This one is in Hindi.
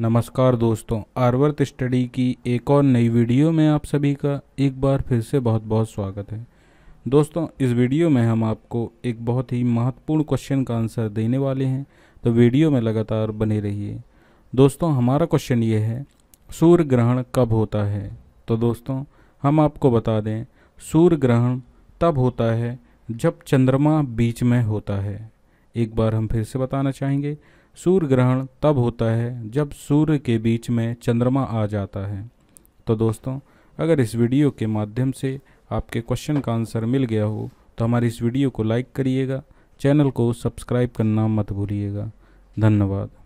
नमस्कार दोस्तों आर्वर्थ स्टडी की एक और नई वीडियो में आप सभी का एक बार फिर से बहुत बहुत स्वागत है दोस्तों इस वीडियो में हम आपको एक बहुत ही महत्वपूर्ण क्वेश्चन का आंसर देने वाले हैं तो वीडियो में लगातार बने रहिए दोस्तों हमारा क्वेश्चन ये है सूर्य ग्रहण कब होता है तो दोस्तों हम आपको बता दें सूर्य ग्रहण तब होता है जब चंद्रमा बीच में होता है एक बार हम फिर से बताना चाहेंगे सूर्य ग्रहण तब होता है जब सूर्य के बीच में चंद्रमा आ जाता है तो दोस्तों अगर इस वीडियो के माध्यम से आपके क्वेश्चन का आंसर मिल गया हो तो हमारी इस वीडियो को लाइक करिएगा चैनल को सब्सक्राइब करना मत भूलिएगा धन्यवाद